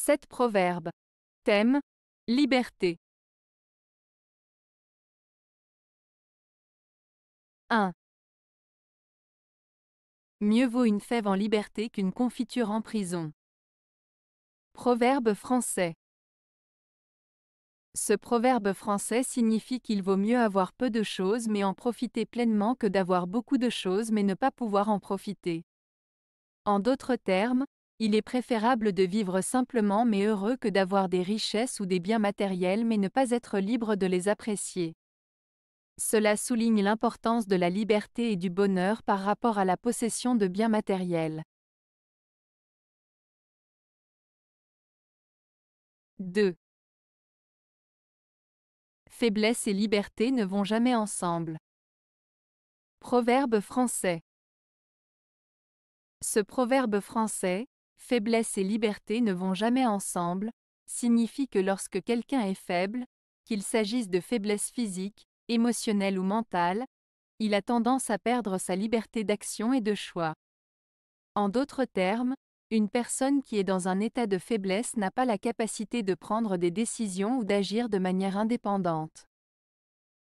7 proverbes. Thème Liberté. 1. Mieux vaut une fève en liberté qu'une confiture en prison. Proverbe français. Ce proverbe français signifie qu'il vaut mieux avoir peu de choses mais en profiter pleinement que d'avoir beaucoup de choses mais ne pas pouvoir en profiter. En d'autres termes, il est préférable de vivre simplement mais heureux que d'avoir des richesses ou des biens matériels mais ne pas être libre de les apprécier. Cela souligne l'importance de la liberté et du bonheur par rapport à la possession de biens matériels. 2. Faiblesse et liberté ne vont jamais ensemble. Proverbe français Ce proverbe français, faiblesse et liberté ne vont jamais ensemble, signifie que lorsque quelqu'un est faible, qu'il s'agisse de faiblesse physique, émotionnelle ou mentale, il a tendance à perdre sa liberté d'action et de choix. En d'autres termes, une personne qui est dans un état de faiblesse n'a pas la capacité de prendre des décisions ou d'agir de manière indépendante.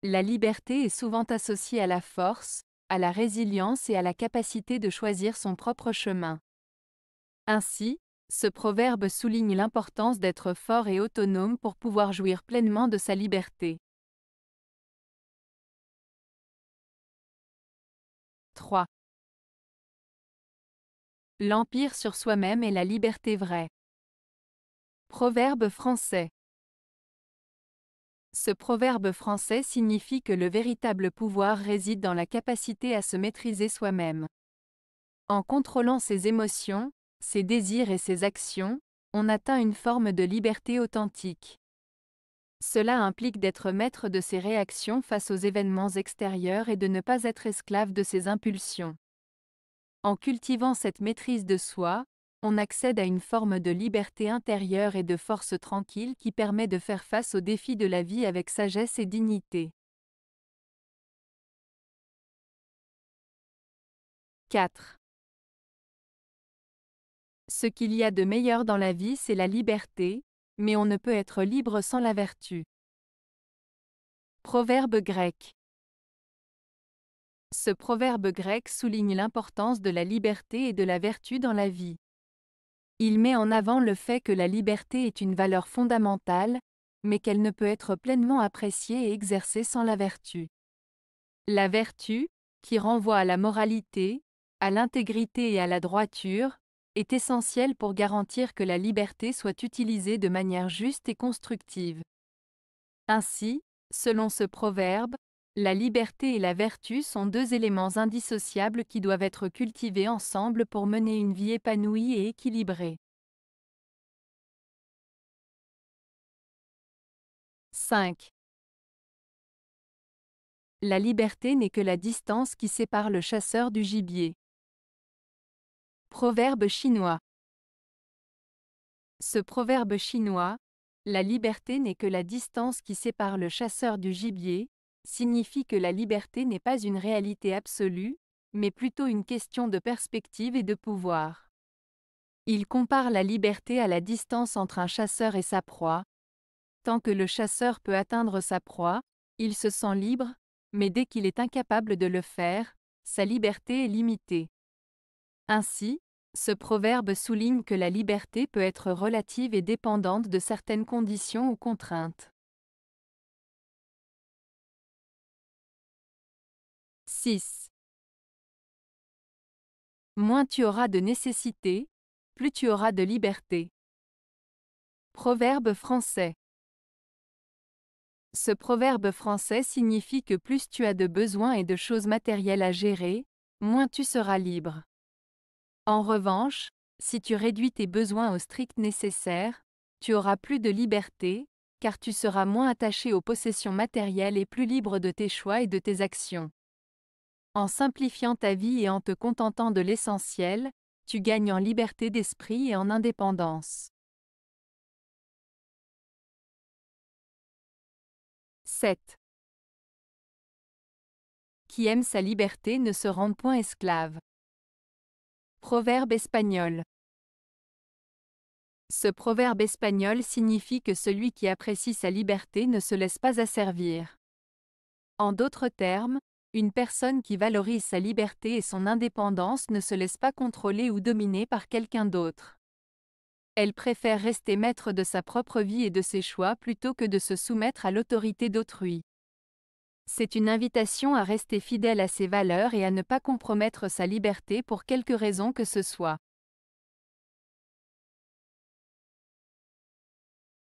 La liberté est souvent associée à la force, à la résilience et à la capacité de choisir son propre chemin. Ainsi, ce proverbe souligne l'importance d'être fort et autonome pour pouvoir jouir pleinement de sa liberté. 3. L'empire sur soi-même est la liberté vraie. Proverbe français. Ce proverbe français signifie que le véritable pouvoir réside dans la capacité à se maîtriser soi-même. En contrôlant ses émotions, ses désirs et ses actions, on atteint une forme de liberté authentique. Cela implique d'être maître de ses réactions face aux événements extérieurs et de ne pas être esclave de ses impulsions. En cultivant cette maîtrise de soi, on accède à une forme de liberté intérieure et de force tranquille qui permet de faire face aux défis de la vie avec sagesse et dignité. 4. Ce qu'il y a de meilleur dans la vie, c'est la liberté, mais on ne peut être libre sans la vertu. Proverbe grec. Ce proverbe grec souligne l'importance de la liberté et de la vertu dans la vie. Il met en avant le fait que la liberté est une valeur fondamentale, mais qu'elle ne peut être pleinement appréciée et exercée sans la vertu. La vertu, qui renvoie à la moralité, à l'intégrité et à la droiture, est essentiel pour garantir que la liberté soit utilisée de manière juste et constructive. Ainsi, selon ce proverbe, la liberté et la vertu sont deux éléments indissociables qui doivent être cultivés ensemble pour mener une vie épanouie et équilibrée. 5. La liberté n'est que la distance qui sépare le chasseur du gibier. Proverbe chinois. Ce proverbe chinois, la liberté n'est que la distance qui sépare le chasseur du gibier, signifie que la liberté n'est pas une réalité absolue, mais plutôt une question de perspective et de pouvoir. Il compare la liberté à la distance entre un chasseur et sa proie. Tant que le chasseur peut atteindre sa proie, il se sent libre, mais dès qu'il est incapable de le faire, sa liberté est limitée. Ainsi, ce proverbe souligne que la liberté peut être relative et dépendante de certaines conditions ou contraintes. 6. Moins tu auras de nécessité, plus tu auras de liberté. Proverbe français. Ce proverbe français signifie que plus tu as de besoins et de choses matérielles à gérer, moins tu seras libre. En revanche, si tu réduis tes besoins au strict nécessaire, tu auras plus de liberté, car tu seras moins attaché aux possessions matérielles et plus libre de tes choix et de tes actions. En simplifiant ta vie et en te contentant de l'essentiel, tu gagnes en liberté d'esprit et en indépendance. 7. Qui aime sa liberté ne se rend point esclave. Proverbe espagnol. Ce proverbe espagnol signifie que celui qui apprécie sa liberté ne se laisse pas asservir. En d'autres termes, une personne qui valorise sa liberté et son indépendance ne se laisse pas contrôler ou dominer par quelqu'un d'autre. Elle préfère rester maître de sa propre vie et de ses choix plutôt que de se soumettre à l'autorité d'autrui. C'est une invitation à rester fidèle à ses valeurs et à ne pas compromettre sa liberté pour quelque raison que ce soit.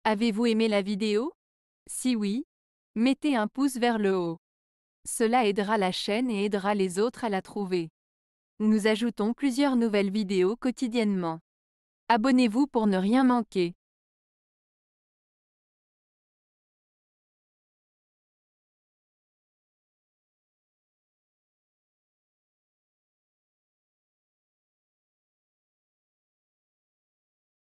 Avez-vous aimé la vidéo Si oui, mettez un pouce vers le haut. Cela aidera la chaîne et aidera les autres à la trouver. Nous ajoutons plusieurs nouvelles vidéos quotidiennement. Abonnez-vous pour ne rien manquer.